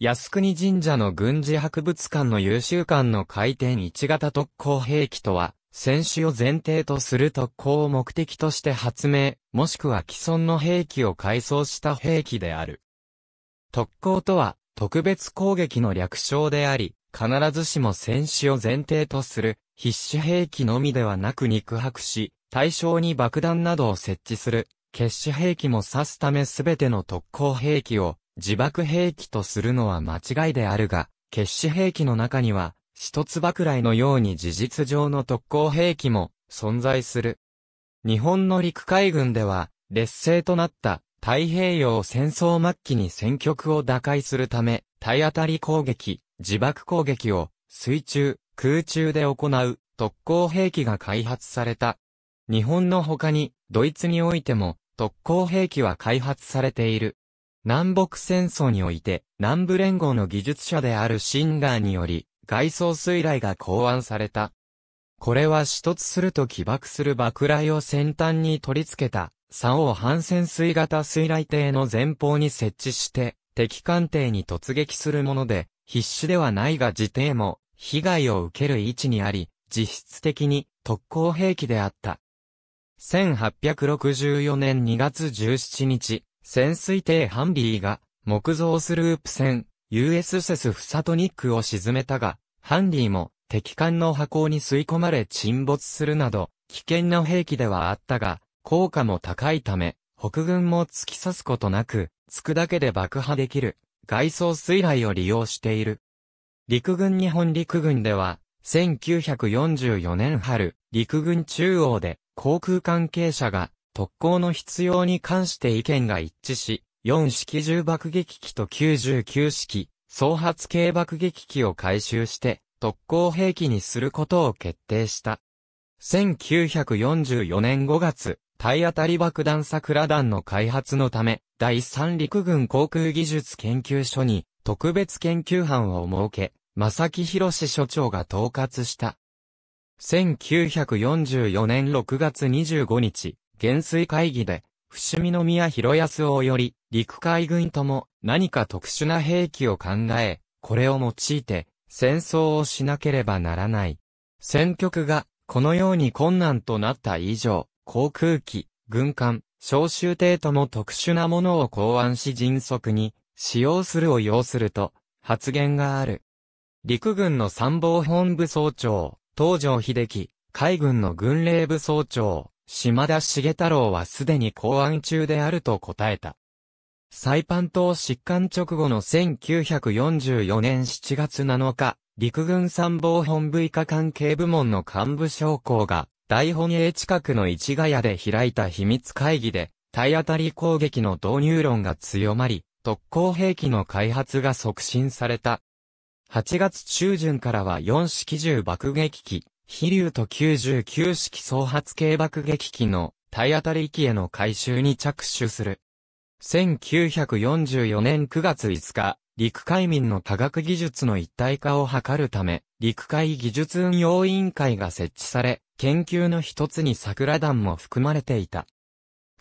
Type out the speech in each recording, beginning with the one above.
靖国神社の軍事博物館の優秀館の回転1型特攻兵器とは、戦死を前提とする特攻を目的として発明、もしくは既存の兵器を改装した兵器である。特攻とは、特別攻撃の略称であり、必ずしも戦死を前提とする、必死兵器のみではなく肉薄し、対象に爆弾などを設置する、決死兵器も指すためすべての特攻兵器を、自爆兵器とするのは間違いであるが、決死兵器の中には、一つ爆雷のように事実上の特攻兵器も存在する。日本の陸海軍では、劣勢となった太平洋戦争末期に戦局を打開するため、体当たり攻撃、自爆攻撃を水中、空中で行う特攻兵器が開発された。日本の他にドイツにおいても特攻兵器は開発されている。南北戦争において、南部連合の技術者であるシンガーにより、外装水雷が考案された。これは死突すると起爆する爆雷を先端に取り付けた、三王反潜水型水雷艇の前方に設置して、敵艦艇に突撃するもので、必死ではないが自艇も、被害を受ける位置にあり、実質的に特攻兵器であった。1864年2月17日、潜水艇ハンリーが木造スループ船 US s フサトニックを沈めたが、ハンリーも敵艦の破口に吸い込まれ沈没するなど、危険な兵器ではあったが、効果も高いため、北軍も突き刺すことなく、突くだけで爆破できる、外装水雷を利用している。陸軍日本陸軍では、1944年春、陸軍中央で航空関係者が特攻の必要に関して意見が一致し、4式重爆撃機と99式、総発系爆撃機を回収して、特攻兵器にすることを決定した。1944年5月、体当たり爆弾桜弾の開発のため、第三陸軍航空技術研究所に特別研究班を設け、正木博士所長が統括した。1944年6月25日、元帥会議で、伏見宮広康をより、陸海軍とも何か特殊な兵器を考え、これを用いて戦争をしなければならない。戦局がこのように困難となった以上、航空機、軍艦、召集艇とも特殊なものを考案し迅速に使用するを要すると発言がある。陸軍の参謀本部総長、東条秀樹、海軍の軍令部総長、島田重太郎はすでに公案中であると答えた。サイパン島疾患直後の1944年7月7日、陸軍参謀本部以下関係部門の幹部将校が、大本営近くの市ヶ谷で開いた秘密会議で、体当たり攻撃の導入論が強まり、特攻兵器の開発が促進された。8月中旬からは4式銃爆撃機、飛竜と99式総発系爆撃機の体当たり機への回収に着手する。1944年9月5日、陸海民の科学技術の一体化を図るため、陸海技術運用委員会が設置され、研究の一つに桜団も含まれていた。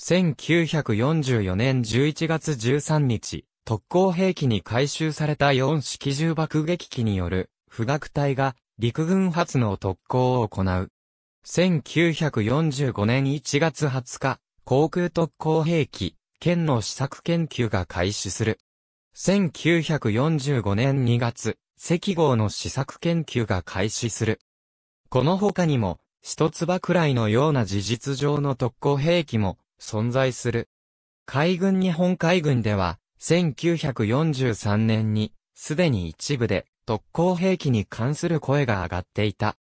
1944年11月13日、特攻兵器に回収された4式重爆撃機による、不学隊が陸軍初の特攻を行う。1945年1月20日、航空特攻兵器、県の試作研究が開始する。1945年2月、赤号の試作研究が開始する。この他にも、一つばくらいのような事実上の特攻兵器も存在する。海軍日本海軍では、1943年に、すでに一部で特攻兵器に関する声が上がっていた。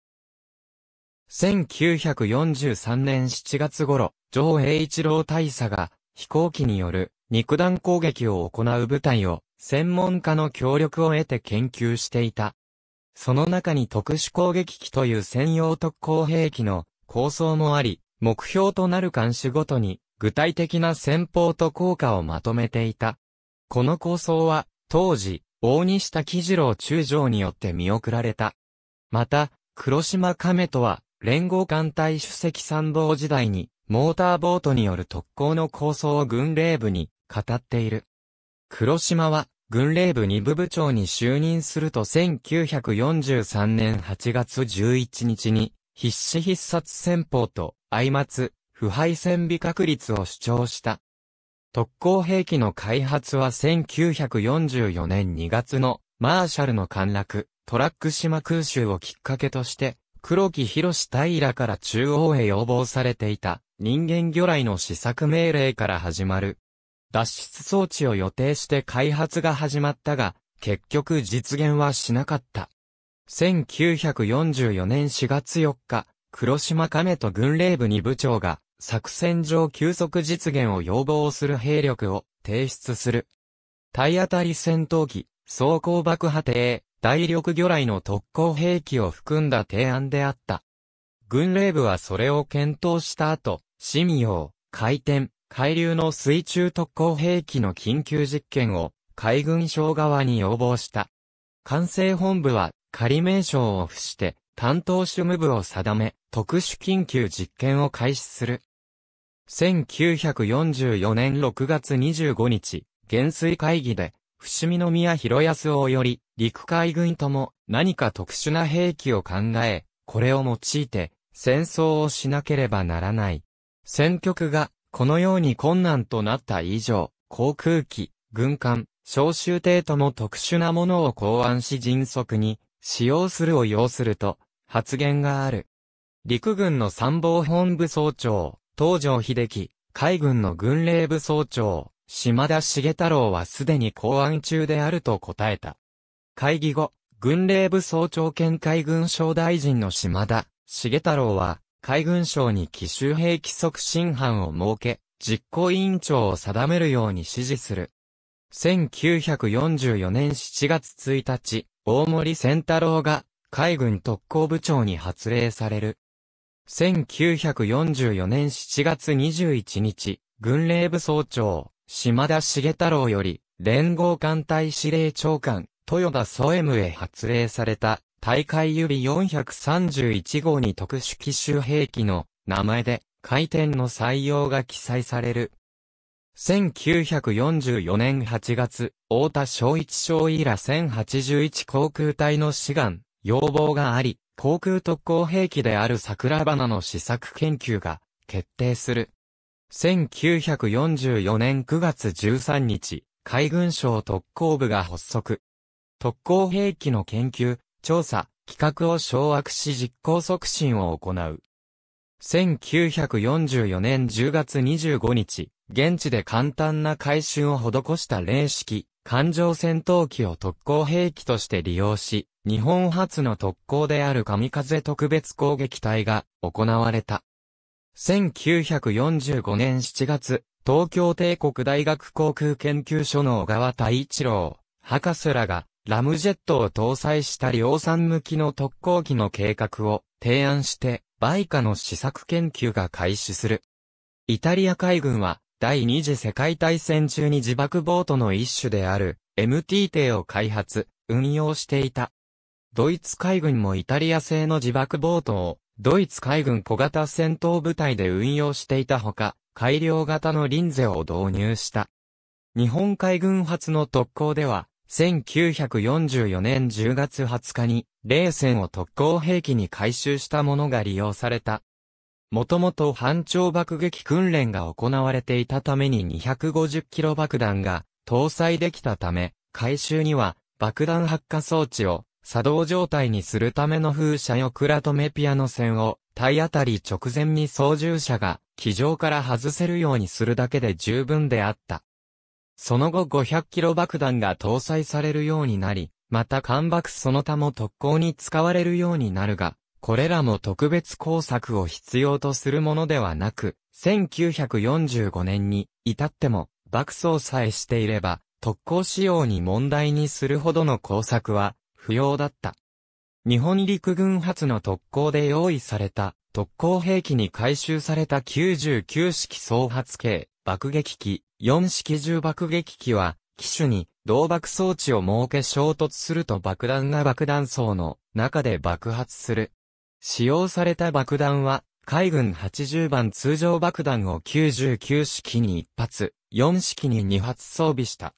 1943年7月頃、上栄一郎大佐が飛行機による肉弾攻撃を行う部隊を専門家の協力を得て研究していた。その中に特殊攻撃機という専用特攻兵器の構想もあり、目標となる監視ごとに具体的な戦法と効果をまとめていた。この構想は当時大西滝次郎中将によって見送られた。また、黒島亀とは、連合艦隊主席参謀時代に、モーターボートによる特攻の構想を軍令部に語っている。黒島は、軍令部二部部長に就任すると1943年8月11日に、必死必殺戦法と、相松、腐敗戦備確率を主張した。特攻兵器の開発は1944年2月のマーシャルの陥落、トラック島空襲をきっかけとして、黒木博士平から中央へ要望されていた人間魚雷の試作命令から始まる。脱出装置を予定して開発が始まったが、結局実現はしなかった。1944年4月4日、黒島亀と軍令部に部長が作戦上急速実現を要望する兵力を提出する。体当たり戦闘機、装甲爆破艇、大力魚雷の特攻兵器を含んだ提案であった。軍令部はそれを検討した後、新洋、回転、海流の水中特攻兵器の緊急実験を海軍省側に要望した。管制本部は仮名称を付して担当主務部を定め、特殊緊急実験を開始する。1944年6月25日、元帥会議で、伏見宮広安をより、陸海軍とも何か特殊な兵器を考え、これを用いて戦争をしなければならない。戦局がこのように困難となった以上、航空機、軍艦、召集艇とも特殊なものを考案し迅速に使用するを要すると発言がある。陸軍の参謀本部総長、東条秀樹、海軍の軍令部総長、島田重太郎はすでに公安中であると答えた。会議後、軍令部総長兼海軍省大臣の島田重太郎は、海軍省に奇襲兵器則審判を設け、実行委員長を定めるように指示する。1944年7月1日、大森仙太郎が海軍特攻部長に発令される。1944年7月21日、軍令部総長、島田茂太郎より、連合艦隊司令長官、豊田総エムへ発令された、大会指431号に特殊機種兵器の名前で、回転の採用が記載される。1944年8月、大田昭一将以来1081航空隊の志願、要望があり、航空特攻兵器である桜花の試作研究が決定する。1944年9月13日、海軍省特攻部が発足。特攻兵器の研究、調査、企画を掌握し実行促進を行う。1944年10月25日、現地で簡単な改修を施した霊式、艦上戦闘機を特攻兵器として利用し、日本初の特攻である神風特別攻撃隊が行われた。1945年7月、東京帝国大学航空研究所の小川太一郎、博士らが、ラムジェットを搭載した量産向きの特攻機の計画を提案して、バイカの試作研究が開始する。イタリア海軍は、第二次世界大戦中に自爆ボートの一種である MT 艇を開発、運用していた。ドイツ海軍もイタリア製の自爆ボートをドイツ海軍小型戦闘部隊で運用していたほか、改良型のリンゼを導入した。日本海軍初の特攻では、1944年10月20日に、冷戦を特攻兵器に改修したものが利用された。もともと反長爆撃訓練が行われていたために250キロ爆弾が搭載できたため、回収には爆弾発火装置を作動状態にするための風車よくらとメピアの線を体当たり直前に操縦者が機上から外せるようにするだけで十分であった。その後500キロ爆弾が搭載されるようになり、また艦爆その他も特攻に使われるようになるが、これらも特別工作を必要とするものではなく、1945年に至っても爆走さえしていれば、特攻仕様に問題にするほどの工作は不要だった。日本陸軍発の特攻で用意された特攻兵器に回収された99式総発系爆撃機4式重爆撃機は機種に動爆装置を設け衝突すると爆弾が爆弾層の中で爆発する。使用された爆弾は、海軍80番通常爆弾を99式に1発、4式に2発装備した。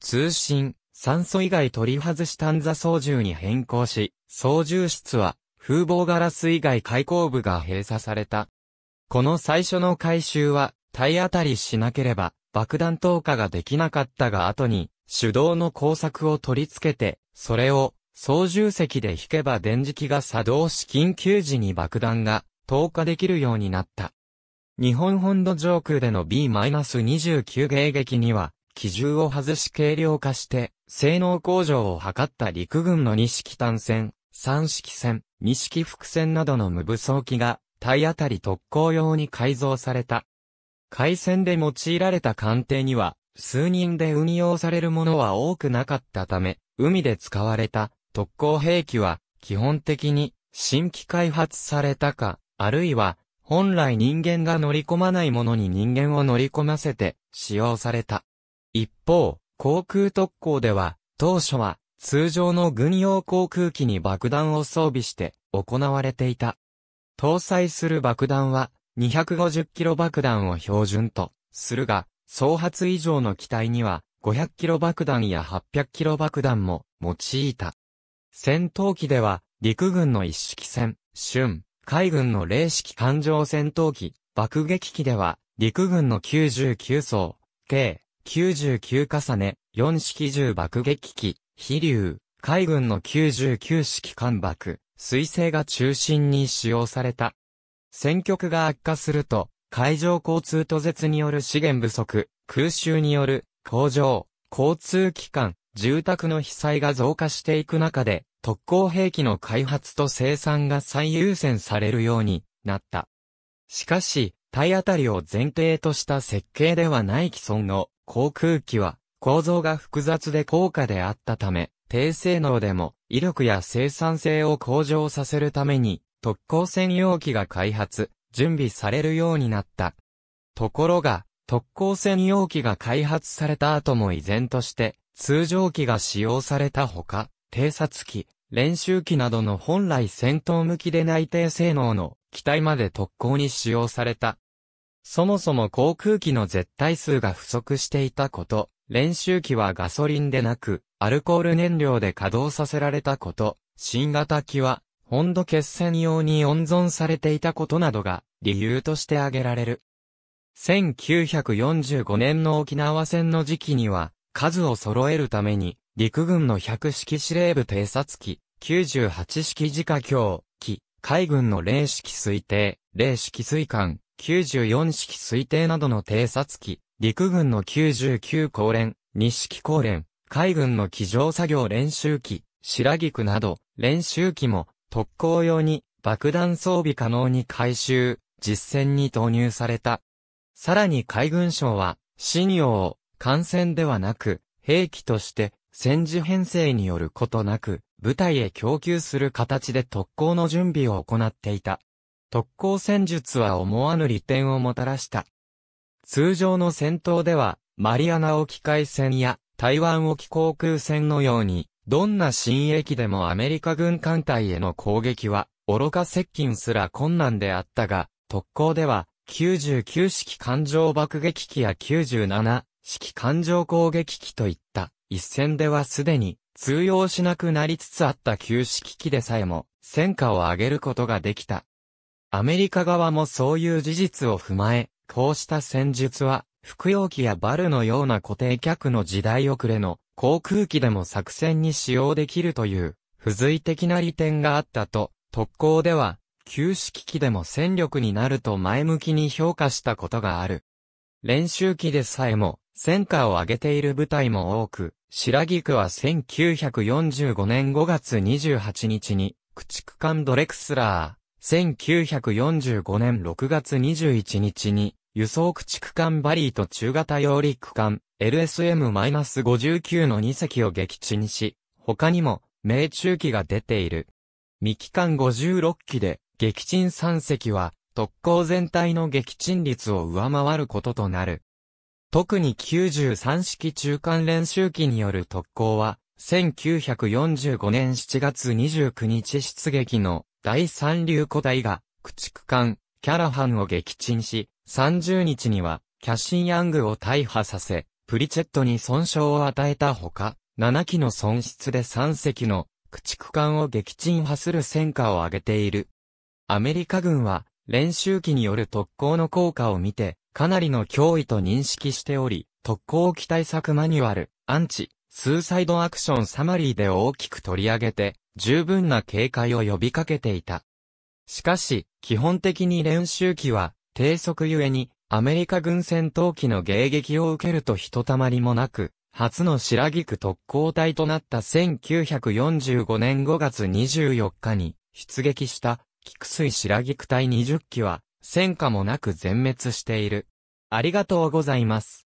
通信、酸素以外取り外し探査操縦に変更し、操縦室は風防ガラス以外開口部が閉鎖された。この最初の回収は体当たりしなければ爆弾投下ができなかったが後に手動の工作を取り付けて、それを操縦席で引けば電磁器が作動し緊急時に爆弾が投下できるようになった。日本本土上空での B-29 迎撃には、機銃を外し軽量化して、性能向上を図った陸軍の二式単線、三式線、二式複線などの無武装機が、体当たり特攻用に改造された。海戦で用いられた艦艇には、数人で運用されるものは多くなかったため、海で使われた特攻兵器は、基本的に、新規開発されたか、あるいは、本来人間が乗り込まないものに人間を乗り込ませて、使用された。一方、航空特攻では、当初は、通常の軍用航空機に爆弾を装備して、行われていた。搭載する爆弾は、250キロ爆弾を標準と、するが、総発以上の機体には、500キロ爆弾や800キロ爆弾も用いた。戦闘機では、陸軍の一式戦、春、海軍の零式艦上戦闘機、爆撃機では、陸軍の99層、計、99重ね、4式銃爆撃機、飛竜、海軍の99式艦爆、水星が中心に使用された。戦局が悪化すると、海上交通途絶による資源不足、空襲による、工場、交通機関、住宅の被災が増加していく中で、特攻兵器の開発と生産が最優先されるようになった。しかし、体当たりを前提とした設計ではない既存の航空機は構造が複雑で高価であったため、低性能でも威力や生産性を向上させるために特攻専用機が開発、準備されるようになった。ところが、特攻専用機が開発された後も依然として通常機が使用されたほか、偵察機、練習機などの本来戦闘向きで内定性能の機体まで特攻に使用された。そもそも航空機の絶対数が不足していたこと、練習機はガソリンでなく、アルコール燃料で稼働させられたこと、新型機は、本土決戦用に温存されていたことなどが理由として挙げられる。1945年の沖縄戦の時期には、数を揃えるために、陸軍の100式司令部偵察機、98式自家橋機、海軍の0式推定、0式水艦、94式推定などの偵察機、陸軍の99高連、日式高連、海軍の機上作業練習機、白菊など、練習機も、特攻用に、爆弾装備可能に回収、実戦に投入された。さらに海軍省は、信用を艦船ではなく、兵器として戦時編成によることなく、部隊へ供給する形で特攻の準備を行っていた。特攻戦術は思わぬ利点をもたらした。通常の戦闘では、マリアナ沖海戦や台湾沖航空戦のように、どんな新駅でもアメリカ軍艦隊への攻撃は、愚か接近すら困難であったが、特攻では、99式艦上爆撃機や97式感情攻撃機といった一戦ではすでに通用しなくなりつつあった旧式機でさえも戦果を上げることができた。アメリカ側もそういう事実を踏まえ、こうした戦術は、服用機やバルのような固定客の時代遅れの航空機でも作戦に使用できるという付随的な利点があったと、特攻では、旧式機でも戦力になると前向きに評価したことがある。練習機でさえも、戦果を上げている部隊も多く、白木区は1945年5月28日に、駆逐艦ドレクスラー、1945年6月21日に、輸送駆逐艦バリーと中型揚陸艦 LSM-59 の2隻を撃沈し、他にも命中機が出ている。未機関56機で撃沈3隻は特攻全体の撃沈率を上回ることとなる。特に93式中間練習機による特攻は、1945年7月29日出撃の第三流古代が駆逐艦キャラハンを撃沈し、30日にはキャシンヤングを大破させ、プリチェットに損傷を与えたほか、7機の損失で3隻の駆逐艦を撃沈破する戦果を挙げている。アメリカ軍は練習機による特攻の効果を見て、かなりの脅威と認識しており、特攻機対策マニュアル、アンチ、スーサイドアクションサマリーで大きく取り上げて、十分な警戒を呼びかけていた。しかし、基本的に練習機は、低速ゆえに、アメリカ軍戦闘機の迎撃を受けるとひとたまりもなく、初の白菊特攻隊となった1945年5月24日に出撃した菊水白菊隊20機は、戦火もなく全滅している。ありがとうございます。